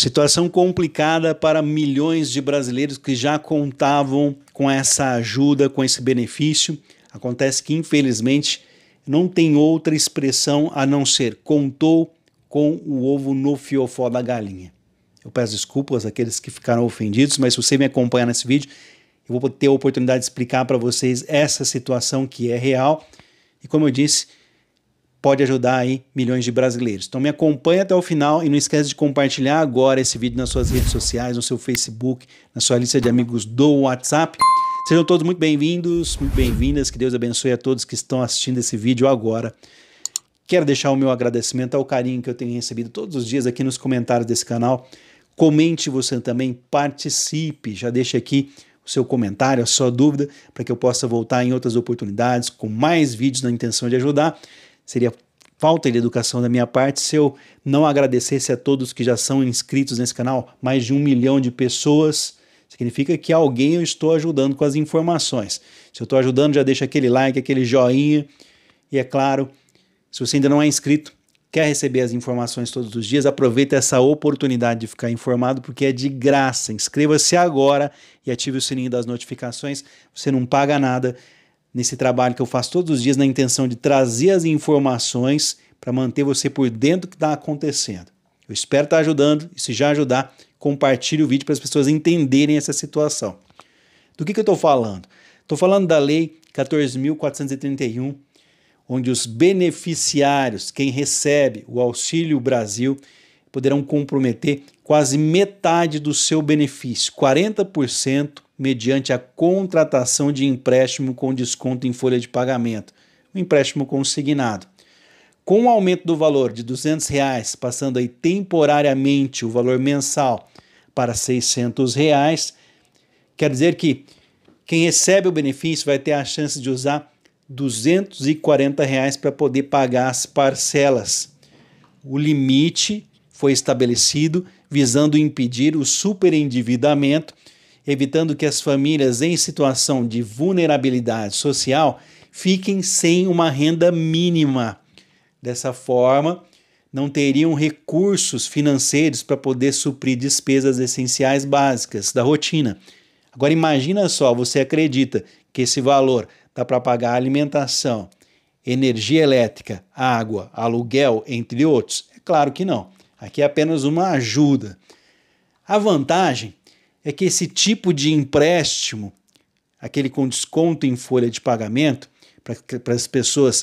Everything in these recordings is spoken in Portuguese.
Situação complicada para milhões de brasileiros que já contavam com essa ajuda, com esse benefício. Acontece que, infelizmente, não tem outra expressão a não ser contou com o ovo no fiofó da galinha. Eu peço desculpas àqueles que ficaram ofendidos, mas se você me acompanhar nesse vídeo, eu vou ter a oportunidade de explicar para vocês essa situação que é real. E como eu disse, pode ajudar aí milhões de brasileiros. Então me acompanha até o final e não esquece de compartilhar agora esse vídeo nas suas redes sociais, no seu Facebook, na sua lista de amigos do WhatsApp. Sejam todos muito bem-vindos, muito bem-vindas. Que Deus abençoe a todos que estão assistindo esse vídeo agora. Quero deixar o meu agradecimento ao carinho que eu tenho recebido todos os dias aqui nos comentários desse canal. Comente você também, participe, já deixa aqui o seu comentário, a sua dúvida, para que eu possa voltar em outras oportunidades com mais vídeos na intenção de ajudar. Seria falta de educação da minha parte se eu não agradecesse a todos que já são inscritos nesse canal, mais de um milhão de pessoas. Significa que alguém eu estou ajudando com as informações. Se eu estou ajudando, já deixa aquele like, aquele joinha. E é claro, se você ainda não é inscrito, quer receber as informações todos os dias, aproveita essa oportunidade de ficar informado, porque é de graça. Inscreva-se agora e ative o sininho das notificações. Você não paga nada nesse trabalho que eu faço todos os dias na intenção de trazer as informações para manter você por dentro do que está acontecendo. Eu espero estar tá ajudando e se já ajudar, compartilhe o vídeo para as pessoas entenderem essa situação. Do que, que eu estou falando? Estou falando da Lei 14.431, onde os beneficiários, quem recebe o Auxílio Brasil, poderão comprometer quase metade do seu benefício, 40% mediante a contratação de empréstimo com desconto em folha de pagamento, o um empréstimo consignado. Com o aumento do valor de R$ 200, reais, passando aí temporariamente o valor mensal para R$ 600, reais, quer dizer que quem recebe o benefício vai ter a chance de usar R$ 240 reais para poder pagar as parcelas. O limite foi estabelecido visando impedir o superendividamento evitando que as famílias em situação de vulnerabilidade social fiquem sem uma renda mínima. Dessa forma, não teriam recursos financeiros para poder suprir despesas essenciais básicas da rotina. Agora imagina só, você acredita que esse valor dá para pagar alimentação, energia elétrica, água, aluguel, entre outros? É claro que não. Aqui é apenas uma ajuda. A vantagem é que esse tipo de empréstimo, aquele com desconto em folha de pagamento, para as pessoas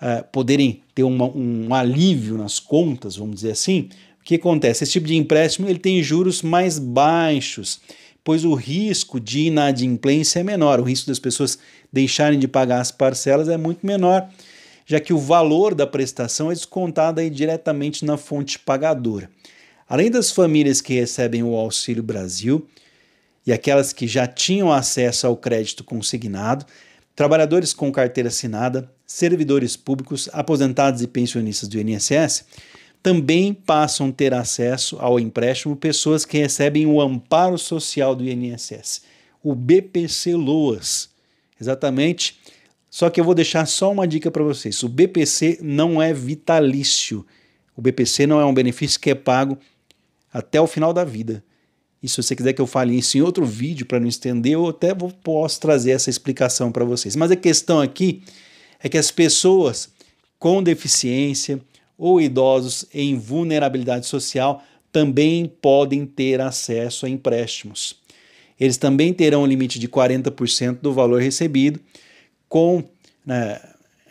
uh, poderem ter uma, um alívio nas contas, vamos dizer assim, o que acontece? Esse tipo de empréstimo ele tem juros mais baixos, pois o risco de inadimplência é menor, o risco das pessoas deixarem de pagar as parcelas é muito menor, já que o valor da prestação é descontado aí diretamente na fonte pagadora. Além das famílias que recebem o Auxílio Brasil e aquelas que já tinham acesso ao crédito consignado, trabalhadores com carteira assinada, servidores públicos, aposentados e pensionistas do INSS também passam a ter acesso ao empréstimo pessoas que recebem o amparo social do INSS, o BPC Loas. Exatamente. Só que eu vou deixar só uma dica para vocês. O BPC não é vitalício. O BPC não é um benefício que é pago até o final da vida. E se você quiser que eu fale isso em outro vídeo para não estender, eu até vou, posso trazer essa explicação para vocês. Mas a questão aqui é que as pessoas com deficiência ou idosos em vulnerabilidade social também podem ter acesso a empréstimos. Eles também terão um limite de 40% do valor recebido, com né,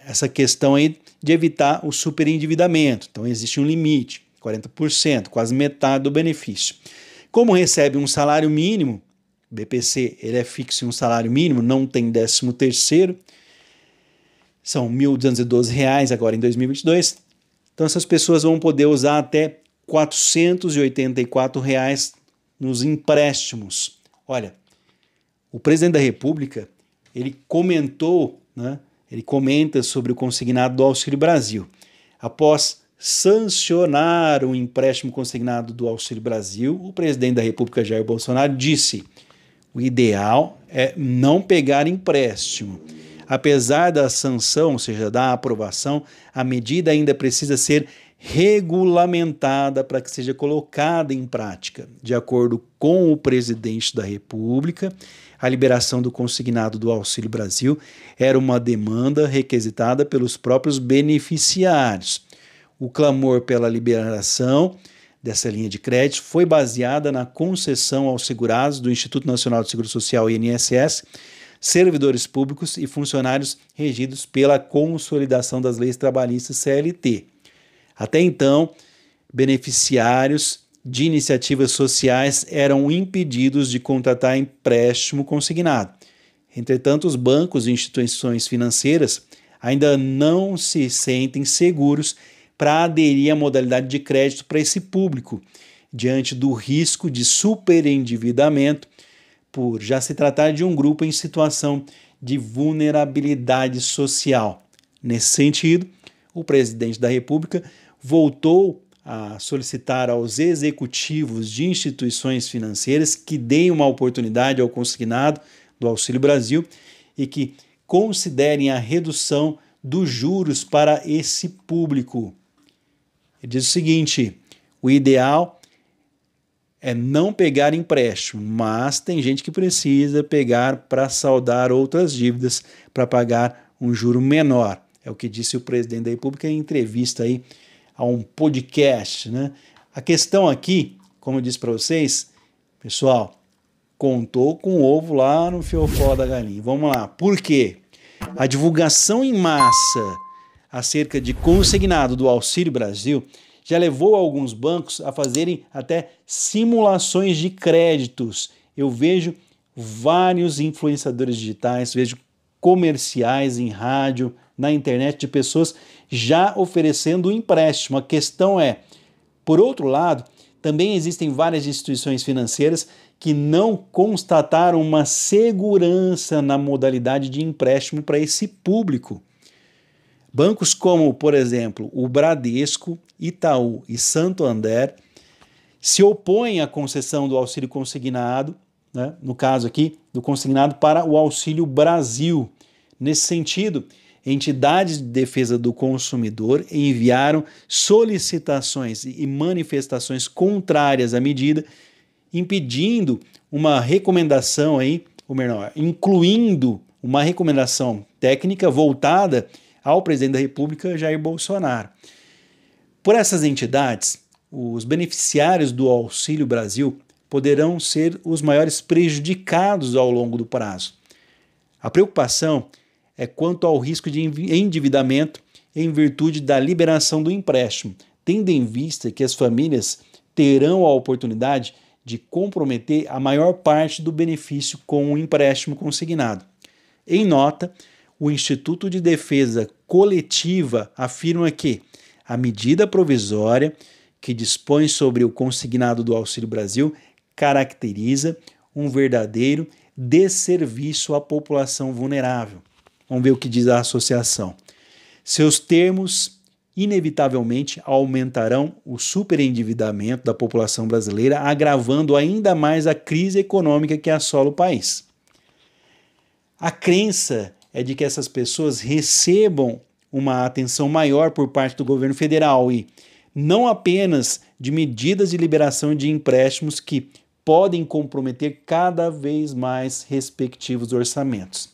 essa questão aí de evitar o superendividamento. Então, existe um limite. 40%, quase metade do benefício. Como recebe um salário mínimo, BPC ele é fixo em um salário mínimo, não tem 13 terceiro, são R$ 1.212 agora em 2022. Então essas pessoas vão poder usar até R$ 484 reais nos empréstimos. Olha, o presidente da República, ele comentou, né, ele comenta sobre o consignado do Auxílio Brasil. Após sancionar o empréstimo consignado do Auxílio Brasil, o presidente da República Jair Bolsonaro disse: o ideal é não pegar empréstimo. Apesar da sanção, ou seja, da aprovação, a medida ainda precisa ser regulamentada para que seja colocada em prática. De acordo com o presidente da República, a liberação do consignado do Auxílio Brasil era uma demanda requisitada pelos próprios beneficiários. O clamor pela liberação dessa linha de crédito foi baseada na concessão aos segurados do Instituto Nacional de Seguro Social INSS, servidores públicos e funcionários regidos pela consolidação das leis trabalhistas CLT. Até então, beneficiários de iniciativas sociais eram impedidos de contratar empréstimo consignado. Entretanto, os bancos e instituições financeiras ainda não se sentem seguros para aderir à modalidade de crédito para esse público, diante do risco de superendividamento, por já se tratar de um grupo em situação de vulnerabilidade social. Nesse sentido, o presidente da República voltou a solicitar aos executivos de instituições financeiras que deem uma oportunidade ao consignado do Auxílio Brasil e que considerem a redução dos juros para esse público. Ele diz o seguinte: o ideal é não pegar empréstimo, mas tem gente que precisa pegar para saldar outras dívidas para pagar um juro menor. É o que disse o presidente da República em entrevista aí a um podcast, né? A questão aqui, como eu disse para vocês, pessoal, contou com o ovo lá no fiofó da galinha. Vamos lá. Por quê? A divulgação em massa acerca de consignado do Auxílio Brasil já levou alguns bancos a fazerem até simulações de créditos. Eu vejo vários influenciadores digitais, vejo comerciais em rádio, na internet de pessoas já oferecendo empréstimo. A questão é, por outro lado, também existem várias instituições financeiras que não constataram uma segurança na modalidade de empréstimo para esse público. Bancos como, por exemplo, o Bradesco, Itaú e Santander se opõem à concessão do auxílio consignado, né, no caso aqui, do consignado para o Auxílio Brasil. Nesse sentido, entidades de defesa do consumidor enviaram solicitações e manifestações contrárias à medida, impedindo uma recomendação aí, ou melhor, incluindo uma recomendação técnica voltada ao presidente da República Jair Bolsonaro. Por essas entidades, os beneficiários do Auxílio Brasil poderão ser os maiores prejudicados ao longo do prazo. A preocupação é quanto ao risco de endividamento em virtude da liberação do empréstimo, tendo em vista que as famílias terão a oportunidade de comprometer a maior parte do benefício com o empréstimo consignado. Em nota, o Instituto de Defesa Coletiva afirma que a medida provisória que dispõe sobre o consignado do Auxílio Brasil caracteriza um verdadeiro desserviço à população vulnerável. Vamos ver o que diz a associação. Seus termos inevitavelmente aumentarão o superendividamento da população brasileira, agravando ainda mais a crise econômica que assola o país. A crença é de que essas pessoas recebam uma atenção maior por parte do governo federal e não apenas de medidas de liberação de empréstimos que podem comprometer cada vez mais respectivos orçamentos.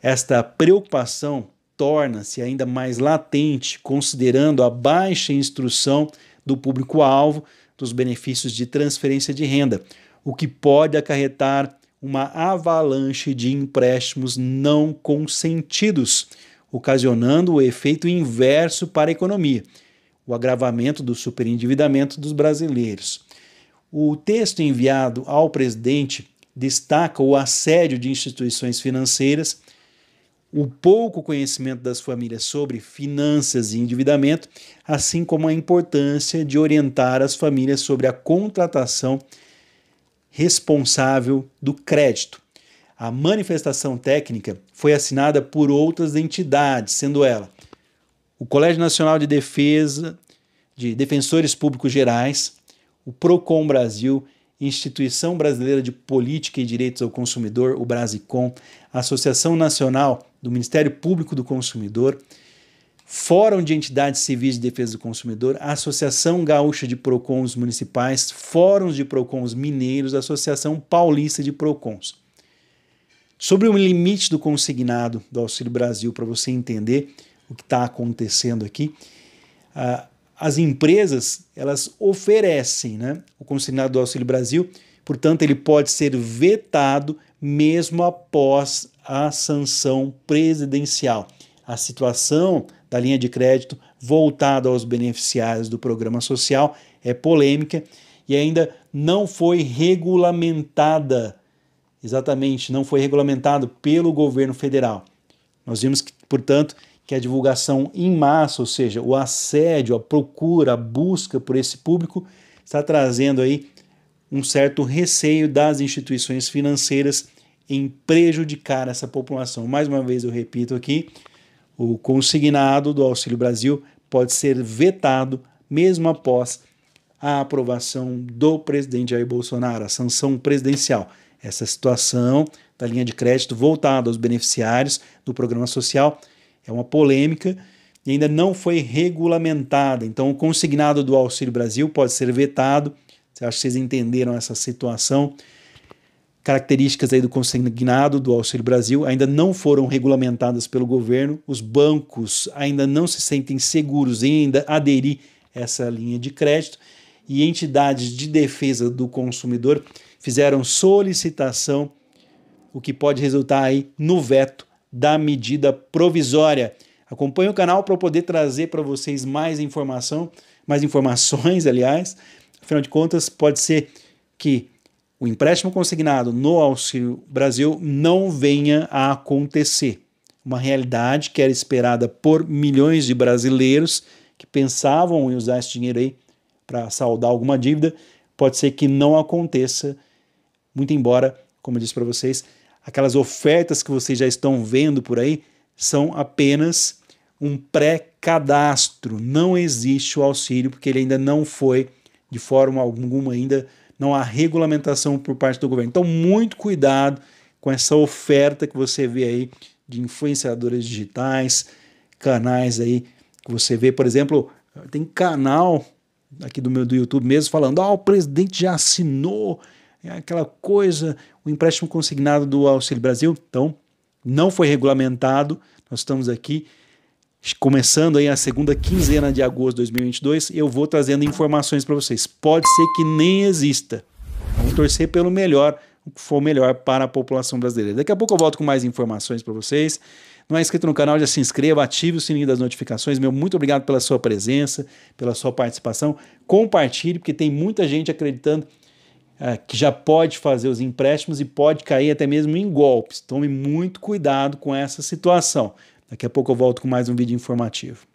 Esta preocupação torna-se ainda mais latente considerando a baixa instrução do público-alvo dos benefícios de transferência de renda, o que pode acarretar uma avalanche de empréstimos não consentidos, ocasionando o efeito inverso para a economia, o agravamento do superendividamento dos brasileiros. O texto enviado ao presidente destaca o assédio de instituições financeiras, o pouco conhecimento das famílias sobre finanças e endividamento, assim como a importância de orientar as famílias sobre a contratação responsável do crédito. A manifestação técnica foi assinada por outras entidades, sendo ela o Colégio Nacional de Defesa de Defensores Públicos Gerais, o Procon Brasil, Instituição Brasileira de Política e Direitos ao Consumidor, o Brasicom, Associação Nacional do Ministério Público do Consumidor, Fórum de Entidades Civis de Defesa do Consumidor, Associação Gaúcha de Procons Municipais, Fóruns de Procons Mineiros, Associação Paulista de Procons. Sobre o limite do consignado do Auxílio Brasil, para você entender o que está acontecendo aqui, uh, as empresas elas oferecem né, o consignado do Auxílio Brasil, portanto, ele pode ser vetado mesmo após a sanção presidencial a situação da linha de crédito voltada aos beneficiários do programa social é polêmica e ainda não foi regulamentada, exatamente, não foi regulamentado pelo governo federal. Nós vimos, que, portanto, que a divulgação em massa, ou seja, o assédio, a procura, a busca por esse público, está trazendo aí um certo receio das instituições financeiras em prejudicar essa população. Mais uma vez eu repito aqui, o consignado do Auxílio Brasil pode ser vetado mesmo após a aprovação do presidente Jair Bolsonaro, a sanção presidencial. Essa situação da linha de crédito voltada aos beneficiários do programa social é uma polêmica e ainda não foi regulamentada. Então, o consignado do Auxílio Brasil pode ser vetado. acho que vocês entenderam essa situação características aí do consignado do Auxílio Brasil ainda não foram regulamentadas pelo governo, os bancos ainda não se sentem seguros em ainda aderir a essa linha de crédito e entidades de defesa do consumidor fizeram solicitação, o que pode resultar aí no veto da medida provisória. Acompanhe o canal para poder trazer para vocês mais informação, mais informações, aliás. Afinal de contas, pode ser que o empréstimo consignado no Auxílio Brasil não venha a acontecer. Uma realidade que era esperada por milhões de brasileiros que pensavam em usar esse dinheiro aí para saldar alguma dívida, pode ser que não aconteça, muito embora, como eu disse para vocês, aquelas ofertas que vocês já estão vendo por aí são apenas um pré-cadastro. Não existe o auxílio porque ele ainda não foi de forma alguma ainda não há regulamentação por parte do governo. Então, muito cuidado com essa oferta que você vê aí de influenciadores digitais, canais aí que você vê, por exemplo, tem canal aqui do meu do YouTube mesmo falando: "Ah, o presidente já assinou é aquela coisa, o empréstimo consignado do Auxílio Brasil". Então, não foi regulamentado. Nós estamos aqui começando aí a segunda quinzena de agosto de 2022, eu vou trazendo informações para vocês. Pode ser que nem exista. Vamos torcer pelo melhor, o que for melhor para a população brasileira. Daqui a pouco eu volto com mais informações para vocês. Não é inscrito no canal, já se inscreva, ative o sininho das notificações. Meu muito obrigado pela sua presença, pela sua participação. Compartilhe, porque tem muita gente acreditando uh, que já pode fazer os empréstimos e pode cair até mesmo em golpes. Tome muito cuidado com essa situação. Daqui a pouco eu volto com mais um vídeo informativo.